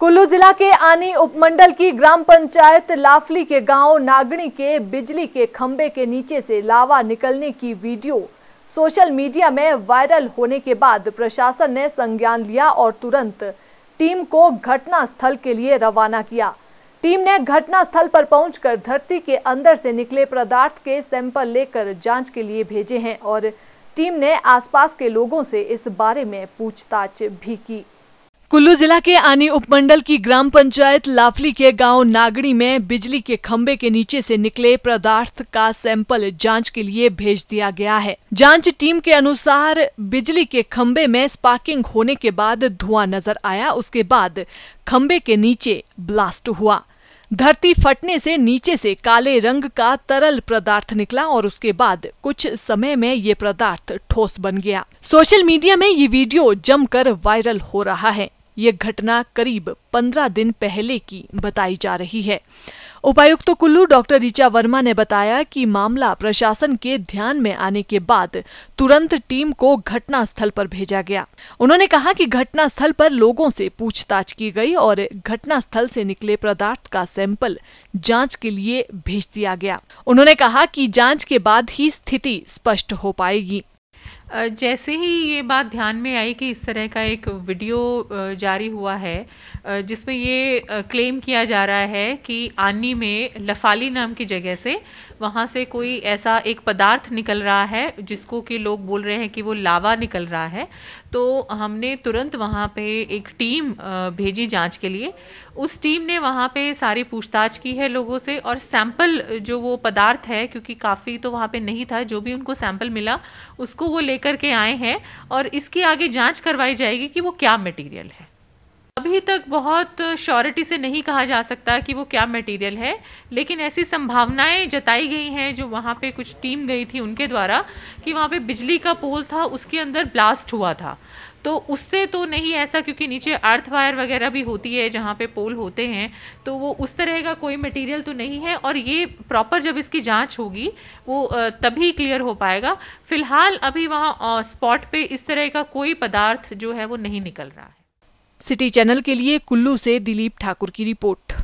कुल्लू जिला के आनी उपमंडल की ग्राम पंचायत लाफली के गांव नागनी के बिजली के खंबे के नीचे से लावा निकलने की वीडियो सोशल मीडिया में वायरल होने के बाद प्रशासन ने संज्ञान लिया और तुरंत टीम को घटना स्थल के लिए रवाना किया टीम ने घटना स्थल पर पहुंचकर धरती के अंदर से निकले पदार्थ के सैंपल लेकर जांच के लिए भेजे हैं और टीम ने आसपास के लोगों से इस बारे में पूछताछ भी की कुल्लू जिला के आनी उपमंडल की ग्राम पंचायत लाफली के गांव नागड़ी में बिजली के खंबे के नीचे से निकले पदार्थ का सैंपल जांच के लिए भेज दिया गया है जांच टीम के अनुसार बिजली के खंबे में स्पार्किंग होने के बाद धुआं नजर आया उसके बाद खम्बे के नीचे ब्लास्ट हुआ धरती फटने से नीचे से काले रंग का तरल पदार्थ निकला और उसके बाद कुछ समय में ये पदार्थ ठोस बन गया सोशल मीडिया में ये वीडियो जमकर वायरल हो रहा है ये घटना करीब पंद्रह दिन पहले की बताई जा रही है उपायुक्त कुल्लू डॉक्टर ऋचा वर्मा ने बताया कि मामला प्रशासन के ध्यान में आने के बाद तुरंत टीम को घटना स्थल पर भेजा गया उन्होंने कहा कि घटना स्थल पर लोगों से पूछताछ की गई और घटना स्थल से निकले पदार्थ का सैंपल जांच के लिए भेज दिया गया उन्होंने कहा कि जांच के बाद ही स्थिति स्पष्ट हो पाएगी जैसे ही ये बात ध्यान में आई कि इस तरह का एक वीडियो जारी हुआ है जिसमें ये क्लेम किया जा रहा है कि आनी में लफाली नाम की जगह से वहाँ से कोई ऐसा एक पदार्थ निकल रहा है जिसको कि लोग बोल रहे हैं कि वो लावा निकल रहा है तो हमने तुरंत वहाँ पे एक टीम भेजी जांच के लिए उस टीम ने वहाँ पे सारी पूछताछ की है लोगों से और सैंपल जो वो पदार्थ है क्योंकि काफ़ी तो वहाँ पे नहीं था जो भी उनको सैंपल मिला उसको वो ले लेकर के आए हैं और इसकी आगे जांच करवाई जाएगी कि वो क्या मटेरियल है अभी तक बहुत श्योरिटी से नहीं कहा जा सकता कि वो क्या मटेरियल है लेकिन ऐसी संभावनाएं जताई गई हैं जो वहाँ पे कुछ टीम गई थी उनके द्वारा कि वहाँ पे बिजली का पोल था उसके अंदर ब्लास्ट हुआ था तो उससे तो नहीं ऐसा क्योंकि नीचे अर्थ वायर वगैरह भी होती है जहाँ पे पोल होते हैं तो वो उस तरह का कोई मटेरियल तो नहीं है और ये प्रॉपर जब इसकी जांच होगी वो तभी क्लियर हो पाएगा फ़िलहाल अभी वहाँ स्पॉट पे इस तरह का कोई पदार्थ जो है वो नहीं निकल रहा है सिटी चैनल के लिए कुल्लू से दिलीप ठाकुर की रिपोर्ट